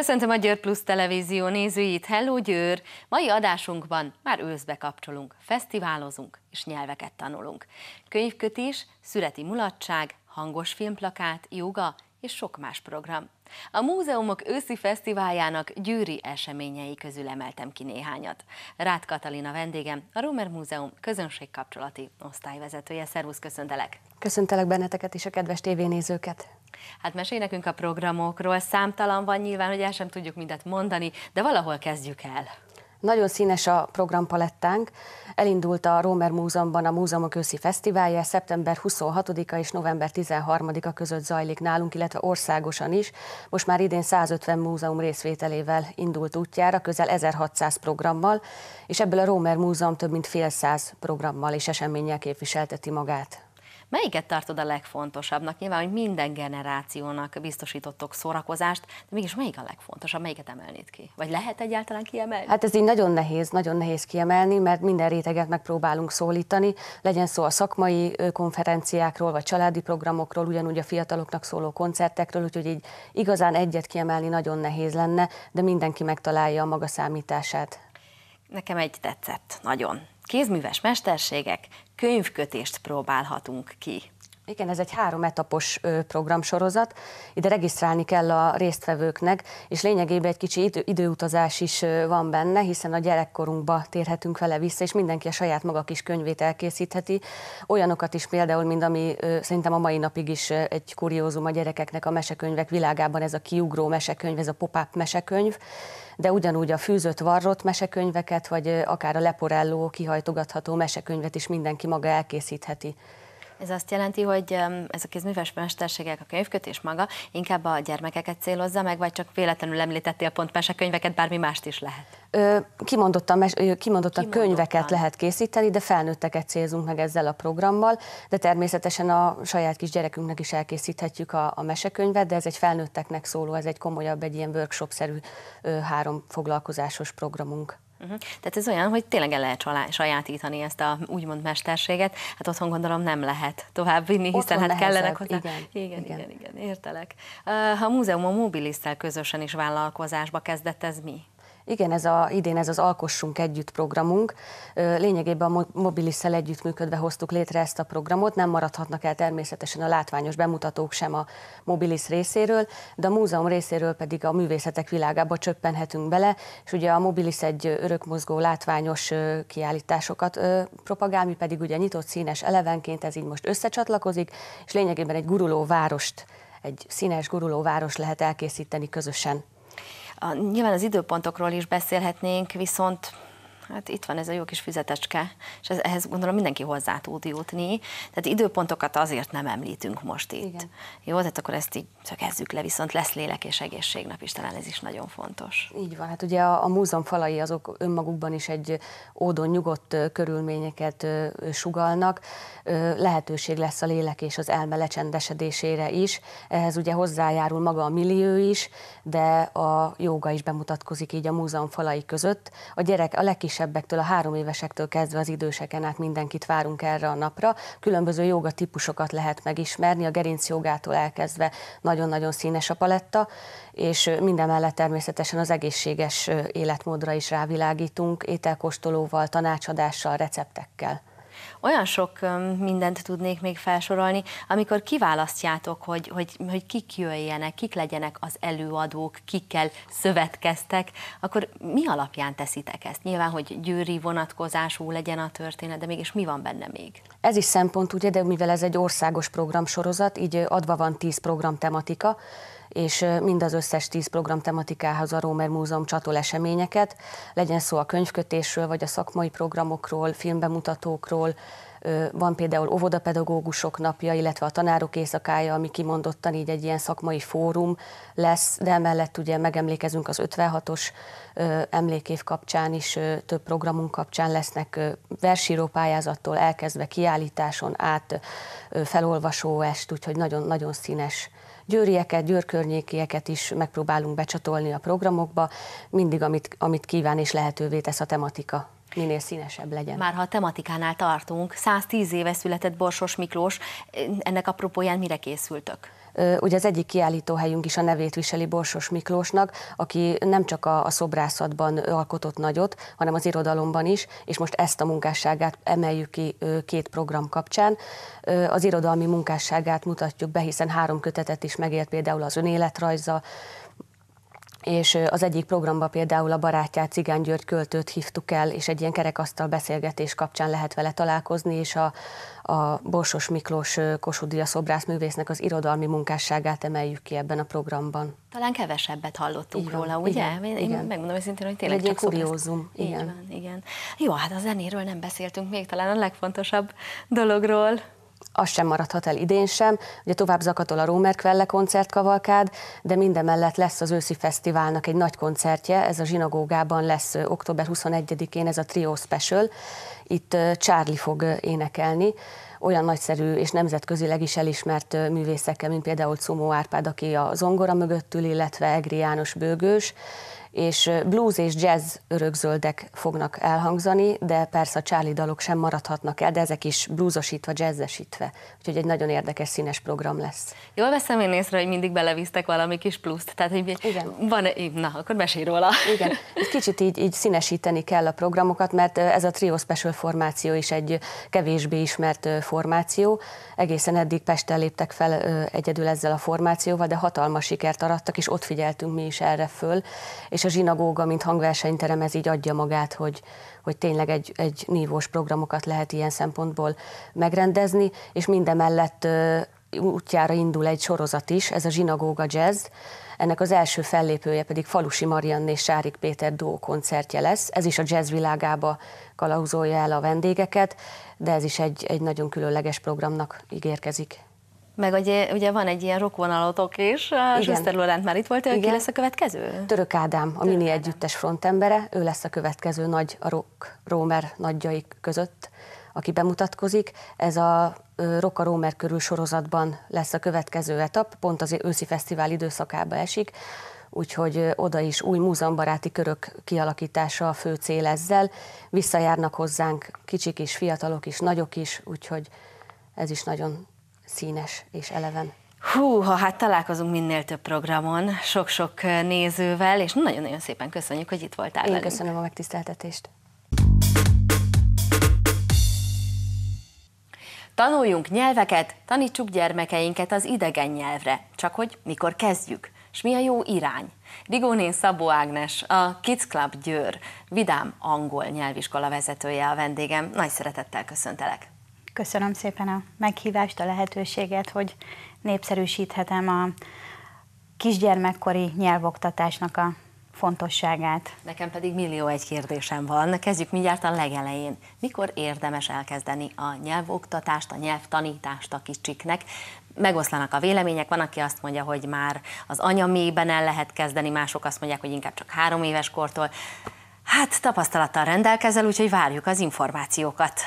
Köszöntöm a Győr Plus televízió nézőit, Hello Győr! Mai adásunkban már őszbe kapcsolunk, fesztiválozunk és nyelveket tanulunk. Könyvkötés, születi mulatság, hangos filmplakát, joga és sok más program. A múzeumok őszi fesztiváljának gyűri eseményei közül emeltem ki néhányat. Rád Katalina vendégem, a Romer Múzeum közönségkapcsolati osztályvezetője. Szervusz, köszöntelek! Köszöntelek benneteket és a kedves tévénézőket! Hát mesélj nekünk a programokról, számtalan van nyilván, hogy el sem tudjuk mindet mondani, de valahol kezdjük el. Nagyon színes a programpalettánk. Elindult a Rómer Múzeumban a Múzeumok őszi fesztiválja, szeptember 26-a és november 13-a között zajlik nálunk, illetve országosan is. Most már idén 150 múzeum részvételével indult útjára, közel 1600 programmal, és ebből a Rómer Múzeum több mint fél száz programmal és eseménnyel képviselteti magát. Melyiket tartod a legfontosabbnak? Nyilván, hogy minden generációnak biztosítottok szórakozást, de mégis melyik a legfontosabb, melyiket emelnéd ki? Vagy lehet egyáltalán kiemelni? Hát ez így nagyon nehéz, nagyon nehéz kiemelni, mert minden réteget megpróbálunk szólítani, legyen szó a szakmai konferenciákról, vagy családi programokról, ugyanúgy a fiataloknak szóló koncertekről, úgyhogy így igazán egyet kiemelni nagyon nehéz lenne, de mindenki megtalálja a maga számítását. Nekem egy tetszett, nagyon. Kézműves mesterségek, könyvkötést próbálhatunk ki. Igen, ez egy három etapos programsorozat. Ide regisztrálni kell a résztvevőknek, és lényegében egy kicsi idő, időutazás is van benne, hiszen a gyerekkorunkba térhetünk vele vissza, és mindenki a saját maga kis könyvét elkészítheti. Olyanokat is például, mint ami szerintem a mai napig is egy kuriózum a gyerekeknek a mesekönyvek világában, ez a kiugró mesekönyv, ez a pop-up mesekönyv de ugyanúgy a fűzött varrott mesekönyveket, vagy akár a leporelló kihajtogatható mesekönyvet is mindenki maga elkészítheti. Ez azt jelenti, hogy ez a kézműves mesterségek, a könyvkötés maga inkább a gyermekeket célozza meg, vagy csak véletlenül említettél pont mesekönyveket, bármi mást is lehet? Ö, kimondottan, mes, kimondottan, kimondottan könyveket lehet készíteni, de felnőtteket célzunk meg ezzel a programmal, de természetesen a saját kis gyerekünknek is elkészíthetjük a, a mesekönyvet, de ez egy felnőtteknek szóló, ez egy komolyabb, egy ilyen workshop-szerű ö, három foglalkozásos programunk. Uh-huh. Tehát ez olyan, hogy tényleg el lehet sajátítani ezt a úgymond mesterséget. Hát otthon gondolom nem lehet tovább vinni, hiszen hát nehezebb, kellenek hozzá. Igen, igen, igen, igen, igen értelek. Uh, ha a múzeum a mobilisztel közösen is vállalkozásba kezdett, ez mi? Igen, ez a, idén ez az Alkossunk Együtt programunk. Lényegében a Mobilisszel együttműködve hoztuk létre ezt a programot. Nem maradhatnak el természetesen a látványos bemutatók sem a Mobilis részéről, de a múzeum részéről pedig a művészetek világába csöppenhetünk bele, és ugye a Mobilis egy örökmozgó látványos kiállításokat propagál, mi pedig ugye nyitott színes elevenként ez így most összecsatlakozik, és lényegében egy guruló várost, egy színes guruló város lehet elkészíteni közösen. Nyilván az időpontokról is beszélhetnénk, viszont hát itt van ez a jó kis füzetecske, és ez, ehhez gondolom mindenki hozzá tud jutni. Tehát időpontokat azért nem említünk most itt. Igen. Jó, tehát akkor ezt így szögezzük le, viszont lesz lélek és egészségnap is, talán ez is nagyon fontos. Így van, hát ugye a, a múzeum falai azok önmagukban is egy ódon nyugodt körülményeket sugalnak. Lehetőség lesz a lélek és az elme lecsendesedésére is. Ehhez ugye hozzájárul maga a millió is, de a joga is bemutatkozik így a múzeum falai között. A gyerek, a legkisebb legkisebbektől, a három évesektől kezdve az időseken át mindenkit várunk erre a napra. Különböző joga típusokat lehet megismerni, a gerinc jogától elkezdve nagyon-nagyon színes a paletta, és minden mellett természetesen az egészséges életmódra is rávilágítunk, ételkóstolóval, tanácsadással, receptekkel olyan sok mindent tudnék még felsorolni, amikor kiválasztjátok, hogy, hogy, hogy kik jöjjenek, kik legyenek az előadók, kikkel szövetkeztek, akkor mi alapján teszitek ezt? Nyilván, hogy győri vonatkozású legyen a történet, de mégis mi van benne még? Ez is szempont, ugye, de mivel ez egy országos programsorozat, így adva van tíz programtematika, és mind az összes tíz program tematikához a Rómer Múzeum csatol eseményeket, legyen szó a könyvkötésről, vagy a szakmai programokról, filmbemutatókról, van például óvodapedagógusok napja, illetve a tanárok éjszakája, ami kimondottan így egy ilyen szakmai fórum lesz, de emellett ugye megemlékezünk az 56-os emlékév kapcsán is, több programunk kapcsán lesznek versíró pályázattól elkezdve kiállításon át felolvasó est, úgyhogy nagyon-nagyon színes győrieket, győrkörnyékieket is megpróbálunk becsatolni a programokba, mindig amit, amit kíván és lehetővé tesz a tematika minél színesebb legyen. Már ha a tematikánál tartunk, 110 éve született Borsos Miklós, ennek apropóján mire készültök? Ugye az egyik kiállítóhelyünk is a nevét viseli Borsos Miklósnak, aki nem csak a, a szobrászatban alkotott nagyot, hanem az irodalomban is, és most ezt a munkásságát emeljük ki két program kapcsán. Az irodalmi munkásságát mutatjuk be, hiszen három kötetet is megért például az önéletrajza, és az egyik programba például a barátját Cigány György költőt hívtuk el, és egy ilyen kerekasztal beszélgetés kapcsán lehet vele találkozni, és a, a Borsos Miklós szobrász szobrászművésznek az irodalmi munkásságát emeljük ki ebben a programban. Talán kevesebbet hallottunk igen, róla, ugye? Igen, én igen. megmondom őszintén, hogy tényleg egy csak kuriózum. Igen. Igen, igen. Jó, hát a zenéről nem beszéltünk még, talán a legfontosabb dologról az sem maradhat el idén sem. Ugye tovább zakatol a Rómer Kvelle koncertkavalkád, de mindemellett lesz az őszi fesztiválnak egy nagy koncertje, ez a zsinagógában lesz október 21-én, ez a Trio Special. Itt Charlie fog énekelni olyan nagyszerű és nemzetközileg is elismert művészekkel, mint például Cumó Árpád, aki a zongora mögöttül, illetve Egri János Bőgős, és blues és jazz örökzöldek fognak elhangzani, de persze a Charlie dalok sem maradhatnak el, de ezek is bluesosítva, jazzesítve. Úgyhogy egy nagyon érdekes színes program lesz. Jól veszem én észre, hogy mindig belevisztek valami kis pluszt. Tehát, hogy Igen. van, na, akkor mesélj róla. Igen, egy kicsit így, így színesíteni kell a programokat, mert ez a Trio Special formáció is egy kevésbé ismert formáció. Egészen eddig Pesten léptek fel egyedül ezzel a formációval, de hatalmas sikert arattak, és ott figyeltünk mi is erre föl. És és a zsinagóga, mint hangversenyterem, ez így adja magát, hogy, hogy tényleg egy, egy nívós programokat lehet ilyen szempontból megrendezni, és mindemellett útjára indul egy sorozat is, ez a zsinagóga jazz, ennek az első fellépője pedig Falusi Marian és Sárik Péter Dó koncertje lesz. Ez is a jazz világába kalauzolja el a vendégeket, de ez is egy, egy nagyon különleges programnak ígérkezik. Meg ugye, ugye van egy ilyen rokvonalotok is, Schuster Lorent már itt volt, ő ki lesz a következő? Török Ádám, a Török mini Ádám. együttes frontembere, ő lesz a következő nagy a rock romer nagyjai között, aki bemutatkozik. Ez a Roka Romer körül sorozatban lesz a következő etap, pont az őszi fesztivál időszakába esik, úgyhogy oda is új múzeumbaráti körök kialakítása a fő cél ezzel. Visszajárnak hozzánk kicsik is, fiatalok is, nagyok is, úgyhogy ez is nagyon színes és eleven. Hú, ha hát találkozunk minél több programon, sok-sok nézővel, és nagyon-nagyon szépen köszönjük, hogy itt voltál Én velünk. köszönöm a megtiszteltetést. Tanuljunk nyelveket, tanítsuk gyermekeinket az idegen nyelvre, csak hogy mikor kezdjük, és mi a jó irány. Rigónén Szabó Ágnes, a Kids Club Győr, vidám angol nyelviskola vezetője a vendégem. Nagy szeretettel köszöntelek! Köszönöm szépen a meghívást, a lehetőséget, hogy népszerűsíthetem a kisgyermekkori nyelvoktatásnak a fontosságát. Nekem pedig millió egy kérdésem van. Kezdjük mindjárt a legelején. Mikor érdemes elkezdeni a nyelvoktatást, a nyelvtanítást a kicsiknek? Megoszlanak a vélemények, van, aki azt mondja, hogy már az anyamében el lehet kezdeni, mások azt mondják, hogy inkább csak három éves kortól. Hát tapasztalattal rendelkezel, úgyhogy várjuk az információkat.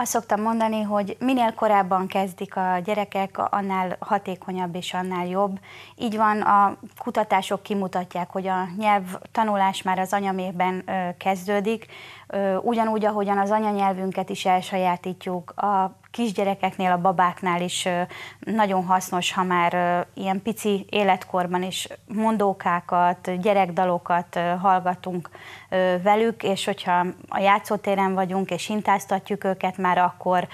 Azt szoktam mondani, hogy minél korábban kezdik a gyerekek, annál hatékonyabb és annál jobb. Így van, a kutatások kimutatják, hogy a nyelv tanulás már az anyamévben kezdődik, ugyanúgy, ahogyan az anyanyelvünket is elsajátítjuk, a kisgyerekeknél, a babáknál is nagyon hasznos, ha már ilyen pici életkorban is mondókákat, gyerekdalokat hallgatunk velük, és hogyha a játszótéren vagyunk, és hintáztatjuk őket már, akkor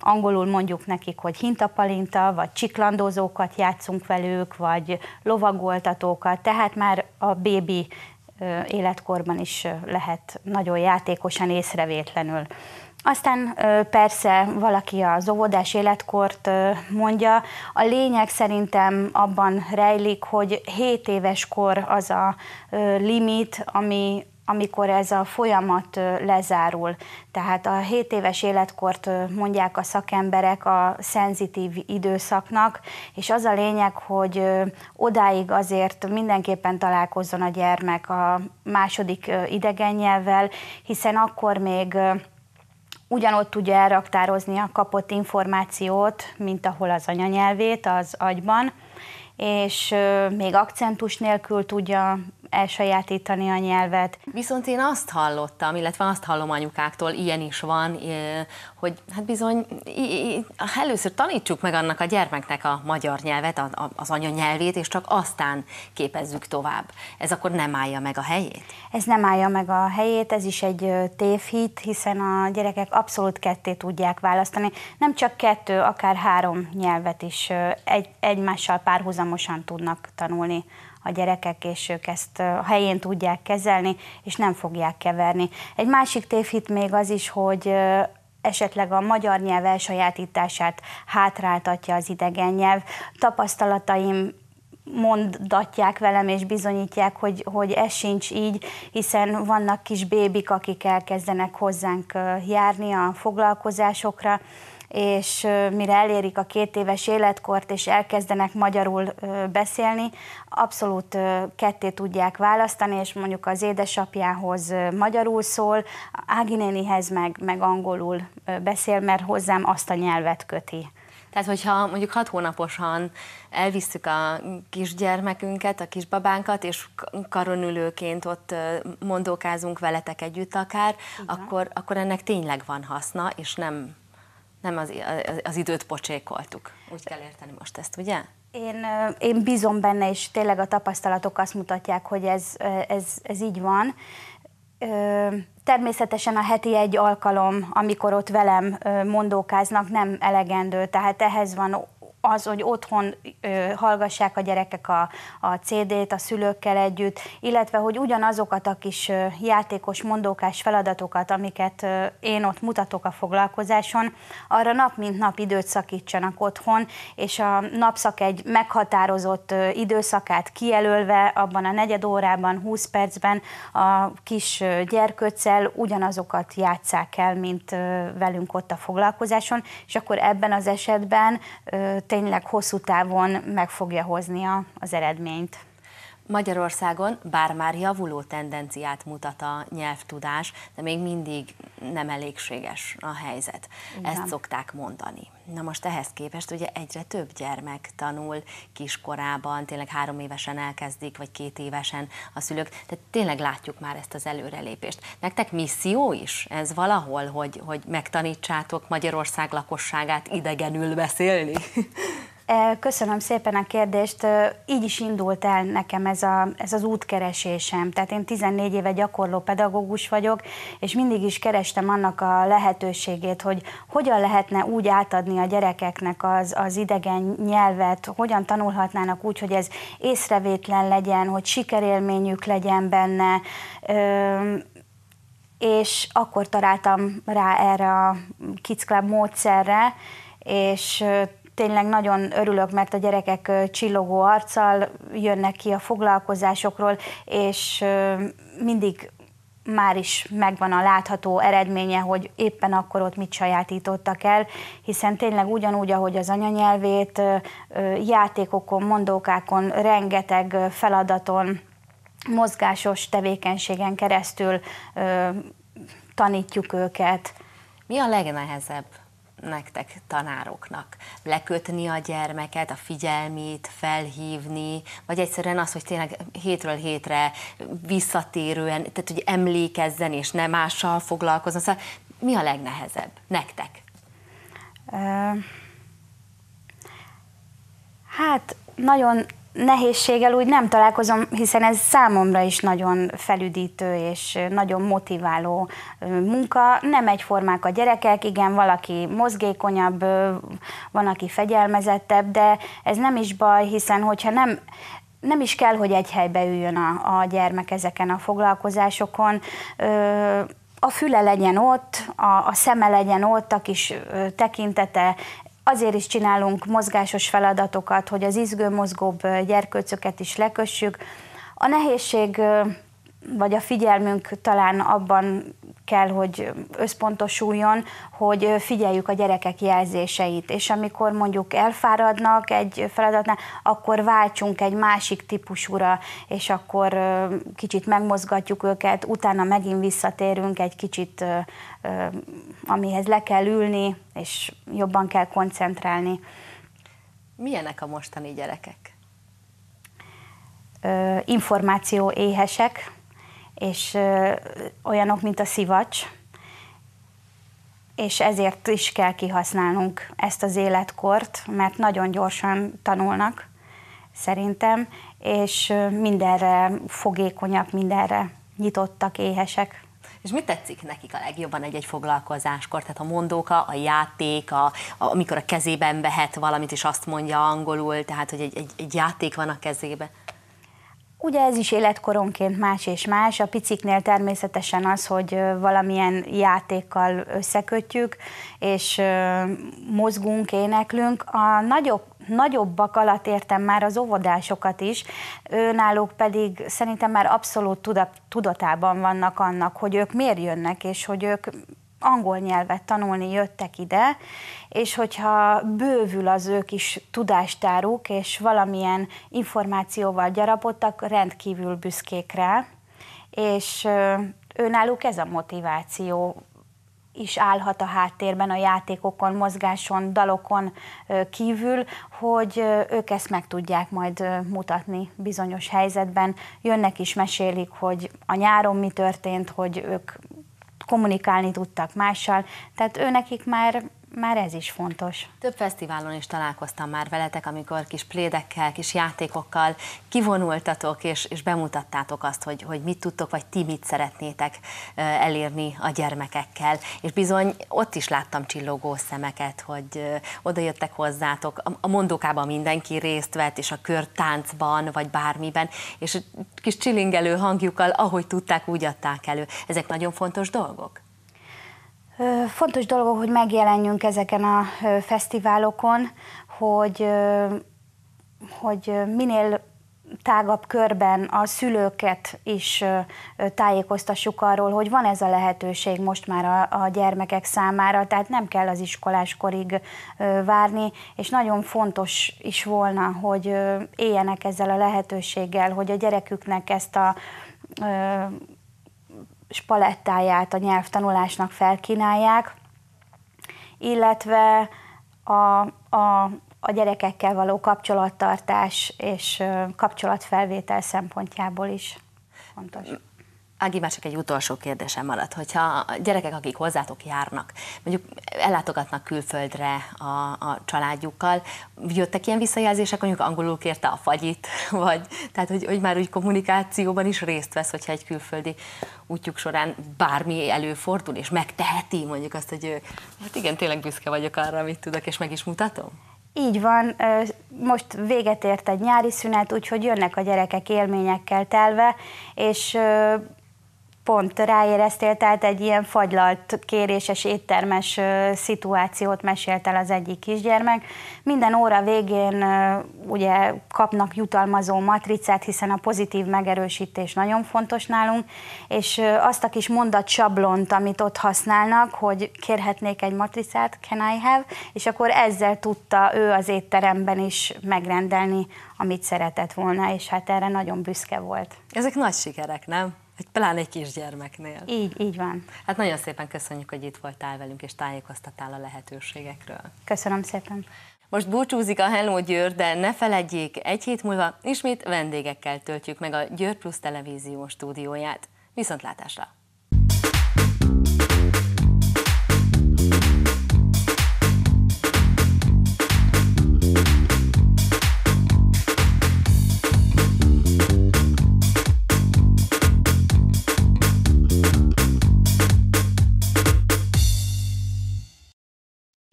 angolul mondjuk nekik, hogy hintapalinta, vagy csiklandozókat játszunk velük, vagy lovagoltatókat, tehát már a bébi életkorban is lehet nagyon játékosan, észrevétlenül aztán persze valaki az óvodás életkort mondja. A lényeg szerintem abban rejlik, hogy 7 éves kor az a limit, ami, amikor ez a folyamat lezárul. Tehát a 7 éves életkort mondják a szakemberek a szenzitív időszaknak, és az a lényeg, hogy odáig azért mindenképpen találkozzon a gyermek a második idegennyelvvel, hiszen akkor még ugyanott tudja elraktározni a kapott információt, mint ahol az anyanyelvét az agyban, és még akcentus nélkül tudja elsajátítani a nyelvet. Viszont én azt hallottam, illetve azt hallom anyukáktól, ilyen is van, hogy hát bizony először tanítsuk meg annak a gyermeknek a magyar nyelvet, az anyanyelvét, és csak aztán képezzük tovább. Ez akkor nem állja meg a helyét? Ez nem állja meg a helyét, ez is egy tévhit, hiszen a gyerekek abszolút ketté tudják választani. Nem csak kettő, akár három nyelvet is egy, egymással párhuzamosan tudnak tanulni a gyerekek, és ők ezt a helyén tudják kezelni, és nem fogják keverni. Egy másik tévhit még az is, hogy esetleg a magyar nyelv elsajátítását hátráltatja az idegen nyelv. Tapasztalataim mondatják velem és bizonyítják, hogy, hogy ez sincs így, hiszen vannak kis bébik, akik elkezdenek hozzánk járni a foglalkozásokra, és mire elérik a két éves életkort, és elkezdenek magyarul beszélni, abszolút ketté tudják választani, és mondjuk az édesapjához magyarul szól, Ági nénihez meg, meg angolul beszél, mert hozzám azt a nyelvet köti. Tehát, hogyha mondjuk hat hónaposan elvisszük a kisgyermekünket, a kisbabánkat, és karonülőként ott mondókázunk veletek együtt akár, akkor, akkor ennek tényleg van haszna, és nem nem az, az, az időt pocsékoltuk. Úgy kell érteni most ezt, ugye? Én, én bízom benne, és tényleg a tapasztalatok azt mutatják, hogy ez, ez, ez így van. Természetesen a heti egy alkalom, amikor ott velem mondókáznak, nem elegendő, tehát ehhez van az, hogy otthon ö, hallgassák a gyerekek a, a CD-t a szülőkkel együtt, illetve hogy ugyanazokat a kis ö, játékos, mondókás feladatokat, amiket ö, én ott mutatok a foglalkozáson, arra nap mint nap időt szakítsanak otthon, és a napszak egy meghatározott ö, időszakát kijelölve, abban a negyed órában, 20 percben a kis ö, gyerköccel ugyanazokat játsszák el, mint ö, velünk ott a foglalkozáson, és akkor ebben az esetben ö, tényleg hosszú távon meg fogja hozni az eredményt. Magyarországon bár már javuló tendenciát mutat a nyelvtudás, de még mindig nem elégséges a helyzet. Igen. Ezt szokták mondani. Na most ehhez képest ugye egyre több gyermek tanul kiskorában, tényleg három évesen elkezdik, vagy két évesen a szülők, tehát tényleg látjuk már ezt az előrelépést. Nektek misszió is ez valahol, hogy, hogy megtanítsátok Magyarország lakosságát idegenül beszélni? Köszönöm szépen a kérdést. Így is indult el nekem ez, a, ez az útkeresésem. Tehát én 14 éve gyakorló pedagógus vagyok, és mindig is kerestem annak a lehetőségét, hogy hogyan lehetne úgy átadni a gyerekeknek az, az idegen nyelvet, hogyan tanulhatnának úgy, hogy ez észrevétlen legyen, hogy sikerélményük legyen benne. Öm, és akkor találtam rá erre a Kids Club módszerre, és tényleg nagyon örülök, mert a gyerekek csillogó arccal jönnek ki a foglalkozásokról, és mindig már is megvan a látható eredménye, hogy éppen akkor ott mit sajátítottak el, hiszen tényleg ugyanúgy, ahogy az anyanyelvét, játékokon, mondókákon, rengeteg feladaton, mozgásos tevékenységen keresztül tanítjuk őket. Mi a legnehezebb nektek tanároknak? Lekötni a gyermeket, a figyelmét, felhívni, vagy egyszerűen az, hogy tényleg hétről hétre visszatérően, tehát hogy emlékezzen és nem mással foglalkozzon. Szóval mi a legnehezebb nektek? hát nagyon nehézséggel úgy nem találkozom, hiszen ez számomra is nagyon felüdítő és nagyon motiváló munka. Nem egyformák a gyerekek, igen, valaki mozgékonyabb, van, aki fegyelmezettebb, de ez nem is baj, hiszen hogyha nem nem is kell, hogy egy helybe üljön a, a gyermek ezeken a foglalkozásokon. Ö, a füle legyen ott, a, a szeme legyen ott, a kis tekintete Azért is csinálunk mozgásos feladatokat, hogy az izgő-mozgóbb gyerkőcöket is lekössük. A nehézség vagy a figyelmünk talán abban kell, hogy összpontosuljon, hogy figyeljük a gyerekek jelzéseit, és amikor mondjuk elfáradnak egy feladatnál, akkor váltsunk egy másik típusúra, és akkor kicsit megmozgatjuk őket, utána megint visszatérünk egy kicsit, amihez le kell ülni, és jobban kell koncentrálni. Milyenek a mostani gyerekek? Információ éhesek, és olyanok, mint a szivacs, és ezért is kell kihasználnunk ezt az életkort, mert nagyon gyorsan tanulnak, szerintem, és mindenre fogékonyak, mindenre nyitottak, éhesek. És mit tetszik nekik a legjobban egy-egy foglalkozáskor? Tehát a mondóka, a játék, a, a, amikor a kezében vehet valamit, és azt mondja angolul, tehát hogy egy, egy, egy játék van a kezébe. Ugye ez is életkoronként más és más. A piciknél természetesen az, hogy valamilyen játékkal összekötjük, és mozgunk, éneklünk. A nagyobb nagyobbak alatt értem már az óvodásokat is, náluk pedig szerintem már abszolút tudatában vannak annak, hogy ők miért jönnek, és hogy ők angol nyelvet tanulni jöttek ide, és hogyha bővül az ő kis tudástáruk, és valamilyen információval gyarapodtak, rendkívül büszkék rá, és őnáluk ez a motiváció is állhat a háttérben a játékokon, mozgáson, dalokon kívül, hogy ők ezt meg tudják majd mutatni bizonyos helyzetben. Jönnek is mesélik, hogy a nyáron mi történt, hogy ők kommunikálni tudtak mással, tehát ő nekik már már ez is fontos. Több fesztiválon is találkoztam már veletek, amikor kis plédekkel, kis játékokkal kivonultatok, és, és bemutattátok azt, hogy, hogy mit tudtok, vagy ti mit szeretnétek elérni a gyermekekkel. És bizony ott is láttam csillogó szemeket, hogy oda jöttek hozzátok. A mondókában mindenki részt vett, és a körtáncban, vagy bármiben, és kis csilingelő hangjukkal, ahogy tudták, úgy adták elő. Ezek nagyon fontos dolgok? Fontos dolog, hogy megjelenjünk ezeken a fesztiválokon, hogy, hogy minél tágabb körben a szülőket is tájékoztassuk arról, hogy van ez a lehetőség most már a, a gyermekek számára, tehát nem kell az iskoláskorig várni, és nagyon fontos is volna, hogy éljenek ezzel a lehetőséggel, hogy a gyereküknek ezt a spalettáját a nyelvtanulásnak felkínálják, illetve a, a, a gyerekekkel való kapcsolattartás és kapcsolatfelvétel szempontjából is fontos. Ági, már csak egy utolsó kérdésem maradt, hogyha a gyerekek, akik hozzátok járnak, mondjuk ellátogatnak külföldre a, a családjukkal, jöttek ilyen visszajelzések, mondjuk angolul kérte a fagyit, vagy tehát, hogy, hogy már úgy kommunikációban is részt vesz, hogyha egy külföldi útjuk során bármi előfordul, és megteheti mondjuk azt, hogy ő, hát igen, tényleg büszke vagyok arra, amit tudok, és meg is mutatom? Így van, most véget ért egy nyári szünet, úgyhogy jönnek a gyerekek élményekkel telve, és pont ráéreztél, tehát egy ilyen fagylalt kéréses éttermes szituációt mesélt el az egyik kisgyermek. Minden óra végén ugye kapnak jutalmazó matricát, hiszen a pozitív megerősítés nagyon fontos nálunk, és azt a kis mondat sablont, amit ott használnak, hogy kérhetnék egy matricát, can I have, és akkor ezzel tudta ő az étteremben is megrendelni, amit szeretett volna, és hát erre nagyon büszke volt. Ezek nagy sikerek, nem? Egy, pláne egy kisgyermeknél. Így, így van. Hát nagyon szépen köszönjük, hogy itt voltál velünk, és tájékoztatál a lehetőségekről. Köszönöm szépen. Most búcsúzik a Hello Győr, de ne feledjék, egy hét múlva ismét vendégekkel töltjük meg a Győr Plus televízió stúdióját. Viszontlátásra!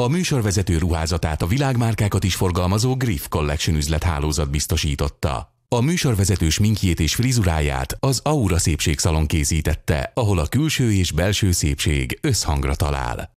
a műsorvezető ruházatát a világmárkákat is forgalmazó Griff Collection üzlethálózat biztosította. A műsorvezető sminkjét és frizuráját az Aura Szépségszalon készítette, ahol a külső és belső szépség összhangra talál.